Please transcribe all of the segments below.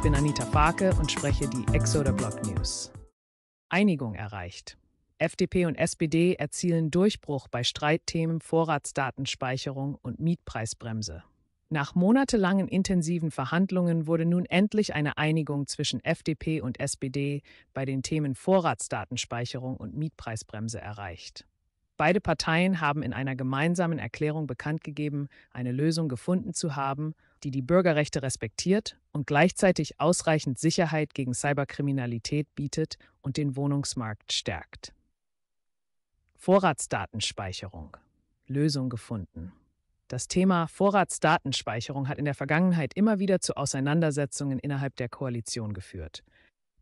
Ich bin Anita Farke und spreche die Exoder Block News. Einigung erreicht. FDP und SPD erzielen Durchbruch bei Streitthemen Vorratsdatenspeicherung und Mietpreisbremse. Nach monatelangen intensiven Verhandlungen wurde nun endlich eine Einigung zwischen FDP und SPD bei den Themen Vorratsdatenspeicherung und Mietpreisbremse erreicht. Beide Parteien haben in einer gemeinsamen Erklärung bekannt gegeben, eine Lösung gefunden zu haben, die die Bürgerrechte respektiert und gleichzeitig ausreichend Sicherheit gegen Cyberkriminalität bietet und den Wohnungsmarkt stärkt. Vorratsdatenspeicherung. Lösung gefunden. Das Thema Vorratsdatenspeicherung hat in der Vergangenheit immer wieder zu Auseinandersetzungen innerhalb der Koalition geführt.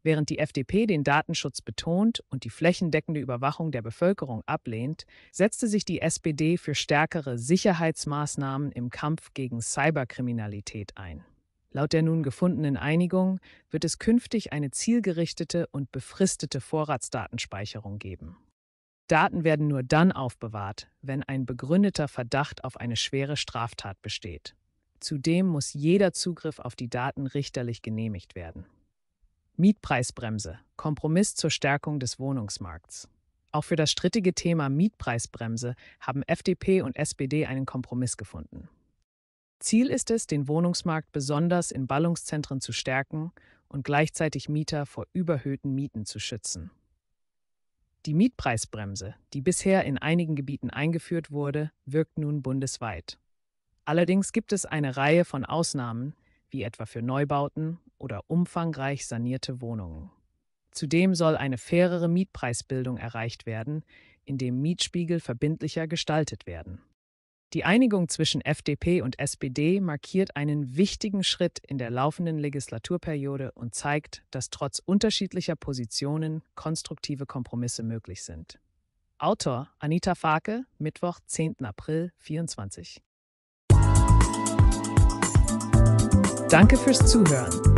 Während die FDP den Datenschutz betont und die flächendeckende Überwachung der Bevölkerung ablehnt, setzte sich die SPD für stärkere Sicherheitsmaßnahmen im Kampf gegen Cyberkriminalität ein. Laut der nun gefundenen Einigung wird es künftig eine zielgerichtete und befristete Vorratsdatenspeicherung geben. Daten werden nur dann aufbewahrt, wenn ein begründeter Verdacht auf eine schwere Straftat besteht. Zudem muss jeder Zugriff auf die Daten richterlich genehmigt werden. Mietpreisbremse. Kompromiss zur Stärkung des Wohnungsmarkts. Auch für das strittige Thema Mietpreisbremse haben FDP und SPD einen Kompromiss gefunden. Ziel ist es, den Wohnungsmarkt besonders in Ballungszentren zu stärken und gleichzeitig Mieter vor überhöhten Mieten zu schützen. Die Mietpreisbremse, die bisher in einigen Gebieten eingeführt wurde, wirkt nun bundesweit. Allerdings gibt es eine Reihe von Ausnahmen, wie etwa für Neubauten oder umfangreich sanierte Wohnungen. Zudem soll eine fairere Mietpreisbildung erreicht werden, indem Mietspiegel verbindlicher gestaltet werden. Die Einigung zwischen FDP und SPD markiert einen wichtigen Schritt in der laufenden Legislaturperiode und zeigt, dass trotz unterschiedlicher Positionen konstruktive Kompromisse möglich sind. Autor Anita Farke, Mittwoch, 10. April 2024. Danke fürs Zuhören.